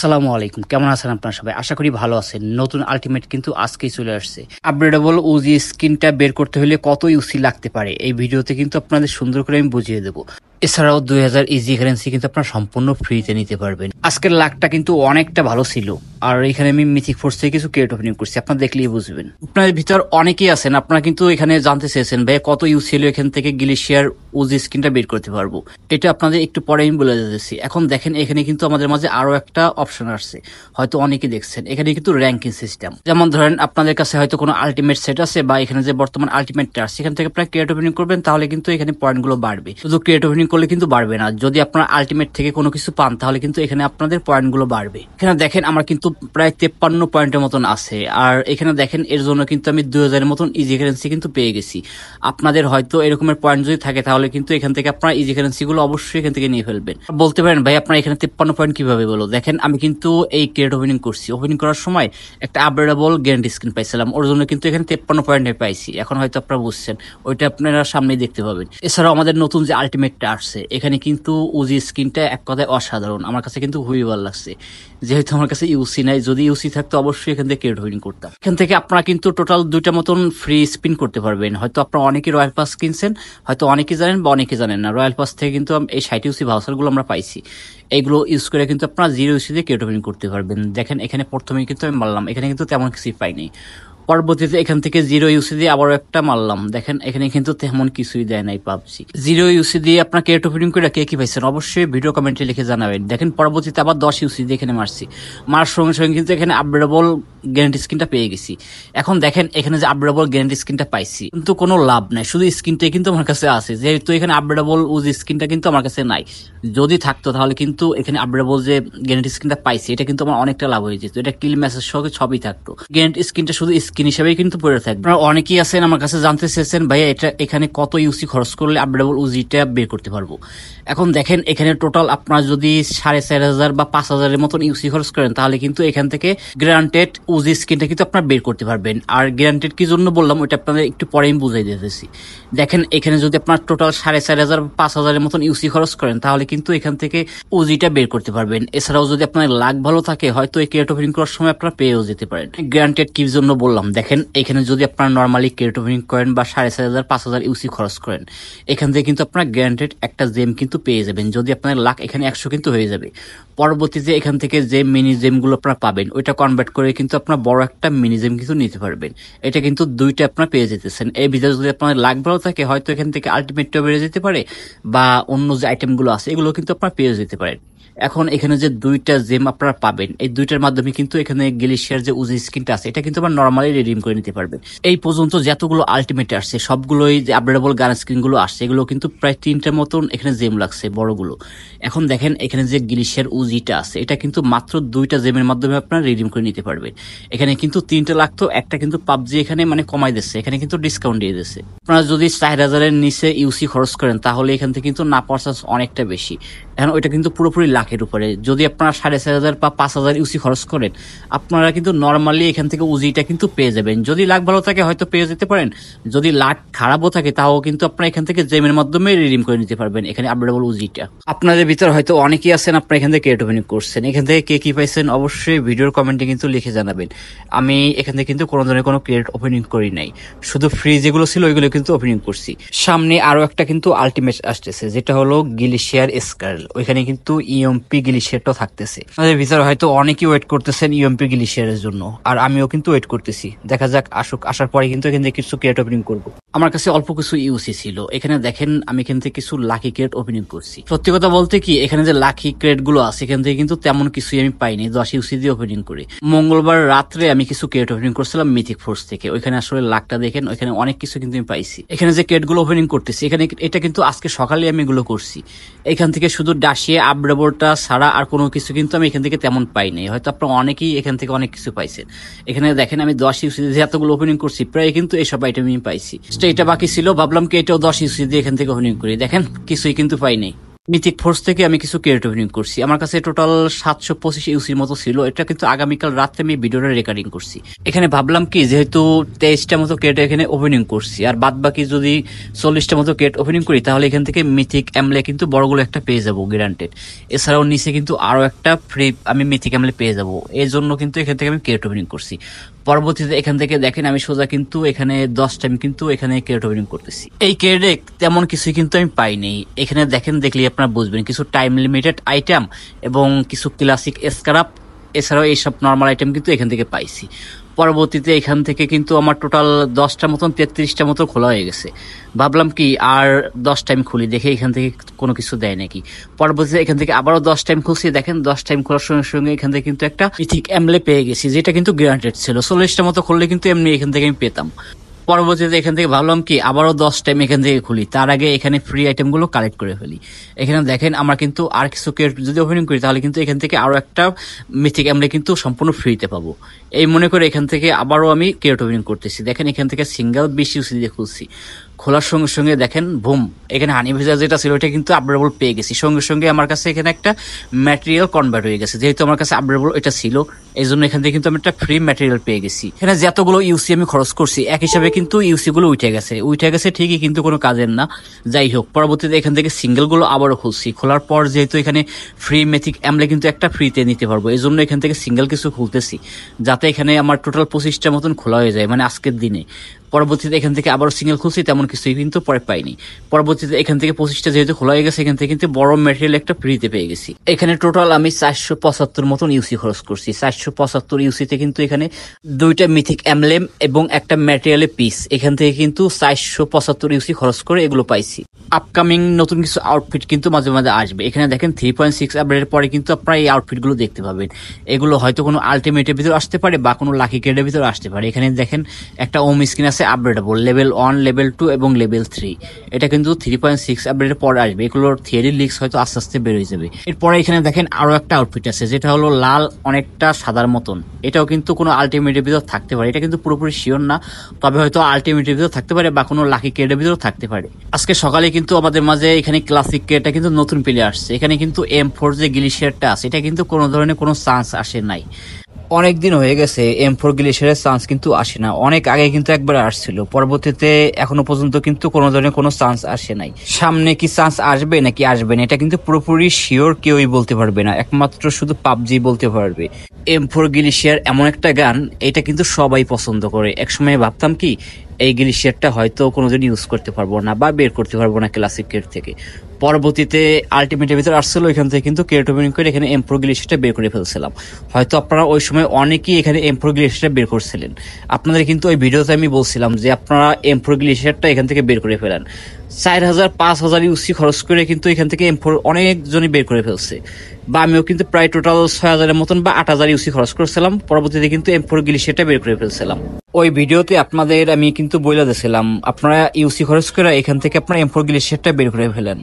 আসসালামু আলাইকুম কেমন আছেন আপনার সবাই আশা করি ভালো আছেন নতুন আলটিমেট কিন্তু আজকেই চলে আসছে আপগ্রেডেবল ওজি স্কিনটা বের করতে হলে কত ইউসি লাগতে পারে এই ভিডিওতে কিন্তু আপনাদের সুন্দর করে আমি বুঝিয়ে দেবো এছাড়াও দুই হাজার ইজি e কারেন্সি কিন্তু আপনারা সম্পূর্ণ ফ্রিতে নিতে পারবেন আজকের লাখটা কিন্তু অনেকটা ভালো ছিল আর এখানে আমি মিথিক ফোর্স থেকে কিছু ক্রিয়েট ওপেনিং করছি আপনারা দেখলেই বুঝবেন আপনার ভিতর অনেকেই আছেন আপনারা কিন্তু এখানে জানতে চেয়েছেন ভাই কত ইউজ ছিল এখান থেকে গ্লেশিয়ার ওজি স্কিনটা বের করতে পারবো এটা আপনাদের একটু পরে আমি বলে দিতেছি এখন দেখেন এখানে কিন্তু আমাদের মাঝে আরও একটা অপশন আসছে হয়তো অনেকে দেখছেন এখানে কিন্তু র্যাঙ্কিং সিস্টেম যেমন ধরেন আপনাদের কাছে হয়তো কোনো আলটিমেট সেট আছে বা এখানে যে বর্তমান আলটিমেট আসছে এখান থেকে আপনারা ক্রিয়েট ওপেনিং করবেন তাহলে কিন্তু এখানে পয়েন্টগুলো বাড়বে শুধু ক্রিয়েট ওপেনিং করলে কিন্তু বাড়বে না যদি আপনারা আলটিমেট থেকে কোনো কিছু পান তাহলে কিন্তু এখানে আপনাদের পয়েন্টগুলো বাড়বে এখানে দেখেন আমার কিন্তু প্রায় তেপ্পান্ন পয়েন্টের মতন আছে আর এখানে দেখেন এর জন্য কিন্তু আমি দুই হাজারের মতন ইজি কারেন্সি কিন্তু পেয়ে গেছি আপনাদের হয়তো এরকমের পয়েন্ট যদি থাকে তাহলে কিন্তু এখান থেকে আপনার ইজি কারেন্সিগুলো অবশ্যই এখান থেকে নিয়ে ফেলবেন বলতে পারেন ভাই আপনার এখানে তেপ্পান্ন পয়েন্ট কীভাবে বলো দেখেন আমি কিন্তু এই ক্রেড ওপেনিং করছি ওপেনিং করার সময় একটা আপডেটেবল গ্যারান্টি স্ক্রিন পাইছিলাম ওর জন্য কিন্তু এখানে তেপ্পান্ন পয়েন্টে পাইছি এখন হয়তো আপনারা বুঝছেন ওইটা আপনারা সামনেই দেখতে পাবেন এছাড়াও আমাদের নতুন যে আলটিমেটটা আসছে এখানে কিন্তু উজি স্ক্রিনটা এক কথায় অসাধারণ আমার কাছে কিন্তু খুবই ভালো লাগছে যেহেতু আমার কাছে ইউসি নাই যদি ইউসি থাকতো অবশ্যই এখান থেকে কেট হুইন করতাম এখান থেকে আপনারা কিন্তু টোটাল দুইটা মতন ফ্রি স্পিন করতে পারবেন হয়তো আপনারা অনেকে রয়্যাল পাস কিনছেন হয়তো অনেকে জানেন বা অনেকে জানেন না রয়্যাল পাস থেকে কিন্তু এই ষাট ইউসি ভাউচারগুলো আমরা পাইছি এগুলো ইউজ করে কিন্তু আপনারা জিরো ইউসি দিয়ে কেট করতে পারবেন দেখেন এখানে প্রথমে কিন্তু আমি মারলাম এখানে কিন্তু তেমন কিছুই পাইনি পরবর্তীতে এখান থেকে জিরো ইউসি দিয়ে আবার একটা মারলাম দেখেন এখানে কিন্তু তেমন কিছুই দেয় নাই পাবজি জিরো ইউসি দিয়ে আপনাকে এটো ফিডিং করে কে কি পাইছেন অবশ্যই ভিডিও কমেন্টে লিখে জানাবেন দেখেন পরবর্তীতে আবার দশ ইউসি দিয়ে এখানে মারছি মার সঙ্গে সঙ্গে কিন্তু এখানে আপডেটেবল গ্যারেন্টি স্ক্রিনটা পেয়ে গেছি এখন দেখেন এখানে যে আপডেটেবল গ্যারেন্টি স্ক্রিনটা পাইছি কিন্তু কোনো লাভ নাই শুধু স্ক্রিনটাই কিন্তু আমার কাছে আছে যেহেতু এখানে আপডেটেবল উজ স্ক্রিনটা কিন্তু আমার কাছে নাই যদি থাকতো তাহলে কিন্তু এখানে আপডেটেবল যে গ্যারেন্টি স্ক্রিনটা পাইছি এটা কিন্তু আমার অনেকটা লাভ হয়ে যেত এটা কিল মেসেজ সঙ্গে ছবি থাকতো গ্যারেন্টি স্ক্রিনটা শুধু স্ক্রিন স্কিন হিসাবেই কিন্তু পরে থাকবে আপনারা অনেকেই আছেন আমার কাছে জানতে চেয়েছেন ভাইয়া এটা এখানে কত ইউসি খরচ করলে আমরা ডাবল উজিটা বের করতে পারবো এখন দেখেন এখানে টোটাল আপনার যদি সাড়ে চার হাজার বা পাঁচ হাজারের মতন ইউসি খরচ করেন তাহলে কিন্তু এখান থেকে গ্রান্টেড উজি স্কিনটা কিন্তু আপনার বের করতে পারবেন আর গ্রান্টেড কি জন্য বললাম ওইটা আপনাদের একটু পরে আমি বুঝাই দিতেছি দেখেন এখানে যদি আপনার টোটাল সাড়ে চার হাজার পাঁচ হাজারের মতন ইউসি খরচ করেন তাহলে কিন্তু এখান থেকে উজিটা বের করতে পারবেন এছাড়াও যদি আপনার লাক ভালো থাকে হয়তো এই ক্রিয়েটিভ করার সময় আপনারা পেয়েও যেতে পারেন গ্রান্টেড কি জন্য বললাম দেখেন এখানে যদি আপনারা নর্মালি কেটোভিং করেন বা সাড়ে চার হাজার পাঁচ হাজার ইউসি খরচ করেন এখান থেকে কিন্তু আপনারা গ্যারান্টেড একটা জেম কিন্তু পেয়ে যাবেন যদি আপনার লাখ এখানে একশো কিন্তু হয়ে যাবে পরবর্তীতে এখান থেকে যে মিনি জেমগুলো আপনারা পাবেন ওইটা কনভার্ট করে কিন্তু আপনার বড় একটা মিনি জেম কিন্তু নিতে পারবেন এটা কিন্তু দুইটা আপনারা পেয়ে যেতেছেন এই ভিতরে যদি আপনার লাখ ভালো থাকে হয়তো এখান থেকে আলটিমেটটা বেড়ে যেতে পারে বা অন্য যে আইটেমগুলো আছে এগুলো কিন্তু আপনারা পেয়ে যেতে পারেন এখন এখানে যে দুইটা জেম আপনারা পাবেন এই দুইটার মাধ্যমে কিন্তু এখানে গ্লেশিয়ার যে উজি স্কিনটা আছে এটা কিন্তু আমার নর্মালি আপনারাই রিডিম করে নিতে পারবেন এই পর্যন্ত যতগুলো আলটিমেট আসছে সবগুলোই যে আপডেটেবল গান স্ক্রিনগুলো আসছে এগুলো কিন্তু প্রায় তিনটার মতন এখানে জেম লাগছে বড়গুলো এখন দেখেন এখানে যে গ্রিসের উজিটা আছে এটা কিন্তু মাত্র দুইটা জেমের মাধ্যমে আপনারা রিডিম করে নিতে পারবেন এখানে কিন্তু তিনটা লাগতো একটা কিন্তু পাবজি এখানে মানে কমাই দিচ্ছে এখানে কিন্তু ডিসকাউন্ট দিয়ে দিচ্ছে আপনারা যদি চার হাজারের নিচে ইউসি খরচ করেন তাহলে এখান থেকে কিন্তু না পাওয়ার চান্স অনেকটা বেশি এখন ওইটা কিন্তু পুরোপুরি লাখের উপরে যদি আপনারা সাড়ে চার হাজার বা পাঁচ হাজার ইউসি খরচ করেন আপনারা কিন্তু নর্মালি এখান থেকে উজিটা কিন্তু পেয়ে যাবেন যদি লাখ ভালো থাকে হয়তো পেয়ে যেতে পারেন যদি লাখ খারাপও থাকে তাও কিন্তু আপনারা এখান থেকে জেমের মাধ্যমে রিডিম করে নিতে পারবেন এখানে আপডেটেবল উজিটা আপনাদের ভিতরে হয়তো অনেকেই আছেন আপনারা এখান থেকে ওপেনিং করছেন এখান থেকে কে কী পাইছেন অবশ্যই ভিডিওর কমেন্টে কিন্তু লিখে জানাবেন আমি এখান থেকে কিন্তু কোনো ধরনের কোনো ক্রেডিট ওপেনিং করি নাই শুধু ফ্রি যেগুলো ছিল ওইগুলো কিন্তু ওপেনিং করছি সামনে আরও একটা কিন্তু আলটিমেট আসতেছে যেটা হলো গিলিশিয়ার স্কার্ল ওইখানে কিন্তু ইএমপি e গিলিশিয়ারটাও থাকতেছে আমাদের ভিতরে হয়তো অনেকেই ওয়েট করতেছেন ইএমপি e গিলিশিয়ারের জন্য আর আমিও কিন্তু ওয়েট করতেছি দেখা যাক আসুক আসার পরে কিন্তু এখান থেকে কিছু ক্রিয়েট ওপেনিং করব আমার কাছে অল্প কিছু ইউসি ছিল এখানে দেখেন আমি এখান থেকে কিছু লাকি ক্রেট ওপেনিং করছি সত্যি কথা বলতে কি এখানে যে লাকি ক্রেট গুলো আছে এখান থেকে কিন্তু তেমন কিছুই আমি পাইনি দশ ইউসি দিয়ে ওপেনিং করে মঙ্গলবার রাত্রে আমি কিছু ক্রেট ওপেনিং করছিলাম মিথিক ফোর্স থেকে ওইখানে আসলে লাকটা দেখেন ওইখানে অনেক কিছু কিন্তু আমি পাইছি এখানে যে ক্রেট গুলো ওপেনিং করতেছি এখানে এটা কিন্তু আজকে সকালে আমি এগুলো করছি এখান থেকে শুধু ডাসিয়ে আব্রাবোরটা ছাড়া আর কোনো কিছু কিন্তু আমি এখান থেকে তেমন পাইনি হয়তো আপনার অনেকেই এখান থেকে অনেক কিছু পাইছেন এখানে দেখেন আমি দশ ইউসি এতগুলো ওপেনিং করছি প্রায় কিন্তু এইসব আইটেমই পাইছি তো এটা বাকি ছিল ভাবলাম কি এটাও দশ ইউসি দিয়ে এখান থেকে ওপেনিং করি দেখেন কিছুই কিন্তু পাইনি মিথিক ফোর্স থেকে আমি কিছু ক্রিয়েট ওপেনিং করছি আমার কাছে টোটাল সাতশো পঁচিশ ইউসির মতো ছিল এটা কিন্তু আগামীকাল রাত্রে আমি ভিডিওটা রেকর্ডিং করছি এখানে ভাবলাম কি যেহেতু তেইশটা মতো ক্রিয়েট এখানে ওপেনিং করছি আর বাদ বাকি যদি চল্লিশটা মতো ক্রিয়েট ওপেনিং করি তাহলে এখান থেকে মিথিক অ্যামলে কিন্তু বড়গুলো একটা পেয়ে যাবো গ্যারান্টেড এছাড়াও নিচে কিন্তু আরও একটা ফ্রি আমি মিথিক অ্যামলে পেয়ে যাবো এই জন্য কিন্তু এখান থেকে আমি ক্রিয়েট ওপেনিং করছি পরবর্তীতে এখান থেকে দেখেন আমি সোজা কিন্তু এখানে দশ টাইম কিন্তু এখানে ক্রেডিট ওপেনিং করতেছি এই ক্রেডিট তেমন কিছুই কিন্তু আমি পাইনি এখানে দেখেন দেখলে আপনারা বুঝবেন কিছু টাইম লিমিটেড আইটেম এবং কিছু ক্লাসিক স্ক্রাপ এছাড়াও এইসব নর্মাল আইটেম কিন্তু এখান থেকে পাইছি পরবর্তীতে এখান থেকে কিন্তু আমার টোটাল দশটা মতন তেত্রিশটা মতো খোলা হয়ে গেছে ভাবলাম কি আর দশ টাইম খুলি দেখে এখান থেকে কোনো কিছু দেয় নাকি পরবর্তীতে এখান থেকে আবারও দশ টাইম খুলছি দেখেন দশ টাইম খোলার সঙ্গে সঙ্গে এখান থেকে কিন্তু একটা ইথিক অ্যামলে পেয়ে গেছি যেটা কিন্তু গ্রান্টেড ছিল চল্লিশটা মতো খুললে কিন্তু এমনি এখান থেকে আমি পেতাম পরবর্তীতে এখান থেকে ভাবলাম কি আবারও দশ টাইম এখান থেকে খুলি তার আগে এখানে ফ্রি আইটেমগুলো কালেক্ট করে ফেলি এখানে দেখেন আমরা কিন্তু আর কিছু ক্রিয়েট যদি ওপেনিং করি তাহলে কিন্তু এখান থেকে আরও একটা মিথিক আমরা কিন্তু সম্পূর্ণ ফ্রিতে পাবো এই মনে করে এখান থেকে আবারও আমি ক্রিয়েট ওপেনিং করতেছি দেখেন এখান থেকে সিঙ্গেল বেশি দিয়ে খুলছি খোলার সঙ্গে সঙ্গে দেখেন বুম এখানে হানি ভেজা যেটা ছিল এটা কিন্তু আপডেবল পেয়ে গেছি সঙ্গে সঙ্গে আমার কাছে এখানে একটা ম্যাটেরিয়াল কনভার্ট হয়ে গেছে যেহেতু আমার কাছে আপডেবল এটা ছিল এই জন্য এখান থেকে কিন্তু আমি একটা ফ্রি ম্যাটেরিয়াল পেয়ে গেছি এখানে যতগুলো ইউসি আমি খরচ করছি এক হিসাবে কিন্তু ইউসিগুলো উঠে গেছে উঠে গেছে ঠিকই কিন্তু কোনো কাজের না যাই হোক পরবর্তীতে এখান থেকে সিঙ্গেলগুলো আবারও খুলছি খোলার পর যেহেতু এখানে ফ্রি মেথিক অ্যামলে কিন্তু একটা ফ্রিতে নিতে পারবো এই জন্য এখান থেকে সিঙ্গেল কিছু খুলতেছি যাতে এখানে আমার টোটাল পঁচিশটা মতন খোলা হয়ে যায় মানে আজকের দিনে পরবর্তীতে এখান থেকে আবার সিঙ্গেল খুলছি তেমন কিছুই কিন্তু পরে পাইনি পরবর্তীতে এখান থেকে পঁচিশটা যেহেতু খোলা হয়ে গেছে এখান থেকে কিন্তু বড় মেটেরিয়াল একটা ফ্রিতে পেয়ে গেছি এখানে টোটাল আমি চারশো পঁচাত্তর মতন ইউসি খরচ করছি চারশো পঁচাত্তর ইউসিতে কিন্তু এখানে দুইটা মিথিক অ্যামলেম এবং একটা ম্যাটেরিয়ালের পিস এখান থেকে কিন্তু চারশো পঁচাত্তর ইউসি খরচ করে এগুলো পাইছি আপকামিং নতুন কিছু আউটফিট কিন্তু মাঝে মাঝে আসবে এখানে দেখেন থ্রি পয়েন্ট সিক্স আপডেটের পরে কিন্তু আপনারা এই আউটফিটগুলো দেখতে পাবেন এগুলো হয়তো কোনো আলটিমেটের ভিতরে আসতে পারে বা কোনো লাকি ক্রেডের ভিতরে আসতে পারে এখানে দেখেন একটা ওম স্ক্রিন আছে updatable level one level two এবং লেভেল থ্রি এটা কিন্তু থ্রি পয়েন্ট সিক্স আপডেটের পরে আসবে এগুলোর থিয়ারি লিক্স হয়তো আস্তে আস্তে বেরোয় যাবে এরপরে এখানে দেখেন আরও একটা আউটফিট আছে যেটা হলো লাল অনেকটা সাদার মতন এটাও কিন্তু কোনো আলটিমেটের ভিতর থাকতে পারে এটা কিন্তু পুরোপুরি শিওর না তবে হয়তো আলটিমেটের ভিতরে থাকতে পারে বা কোনো লাকি ক্রেডের ভিতরেও থাকতে পারে আজকে সকালে কিন্তু আমাদের মাঝে এখানে ক্লাসিক এটা কিন্তু নতুন প্লেয়ার আসছে এখানে কিন্তু এম ফোর যে গ্লিশিয়ারটা আছে এটা কিন্তু কোনো ধরনের কোনো চান্স আসে নাই অনেক দিন হয়ে গেছে এম ফোর গ্লেশিয়ারের চান্স কিন্তু আসে না অনেক আগে কিন্তু একবার আসছিল পরবর্তীতে এখনো পর্যন্ত কিন্তু কোনো ধরনের কোনো চান্স আসে নাই সামনে কি চান্স আসবে নাকি আসবে না এটা কিন্তু পুরোপুরি শিওর কেউই বলতে পারবে না একমাত্র শুধু পাবজি বলতে পারবে এম ফোর গ্লেশিয়ার এমন একটা গান এটা কিন্তু সবাই পছন্দ করে একসময় ভাবতাম কি এই গ্লিশিয়ারটা হয়তো কোনোদিন ইউজ করতে পারবো না বা বের করতে পারবো না ক্লাসিক কেট থেকে পরবর্তীতে আলটিমেটের ভিতরে আসছিল এখান থেকে কিন্তু কেরেটোমিন করে এখানে এমপ্রো গ্লিশিয়ারটা বের করে ফেলছিলাম হয়তো আপনারা ওই সময় অনেকেই এখানে এমপ্রো গ্লিশিয়ারটা বের করছিলেন আপনাদের কিন্তু ওই ভিডিওতে আমি বলছিলাম যে আপনারা এমপ্রো গ্লিশিয়ারটা এখান থেকে বের করে ফেলেন চার হাজার পাঁচ হাজার ইউসি খরচ করে কিন্তু এখান থেকে এম ফোর অনেকজনই বের করে ফেলছে বা আমিও কিন্তু প্রায় টোটাল ছয় হাজারের মতন বা আট হাজার ইউসি খরচ করেছিলাম পরবর্তীতে কিন্তু এম ফোর গিলি বের করে ফেলছিলাম ওই ভিডিওতে আপনাদের আমি কিন্তু বলে দিয়েছিলাম আপনারা ইউসি খরচ করে এখান থেকে আপনারা এম ফোর গিলি বের করে ফেলেন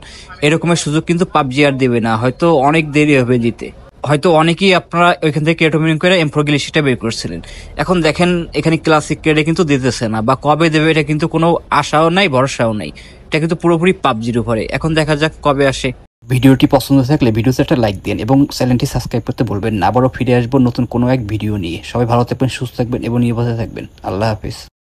এরকমের সুযোগ কিন্তু পাবজি আর দেবে না হয়তো অনেক দেরি হবে দিতে হয়তো অনেকেই আপনারা ওইখান থেকে ক্রিয়েটোমিনিং করে এম ফোর সেটা বের করেছিলেন এখন দেখেন এখানে ক্লাসিক ক্রেডে কিন্তু দিতেছে না বা কবে দেবে এটা কিন্তু কোনো আশাও নাই ভরসাও নাই এটা কিন্তু পুরোপুরি পাবজির উপরে এখন দেখা যাক কবে আসে ভিডিওটি পছন্দ থাকলে ভিডিওতে একটা লাইক দিন এবং চ্যানেলটি সাবস্ক্রাইব করতে বলবেন না আবারও ফিরে আসবো নতুন কোনো এক ভিডিও নিয়ে সবাই ভালো থাকবেন সুস্থ থাকবেন এবং নিরাপদে থাকবেন আল্লাহ হাফিজ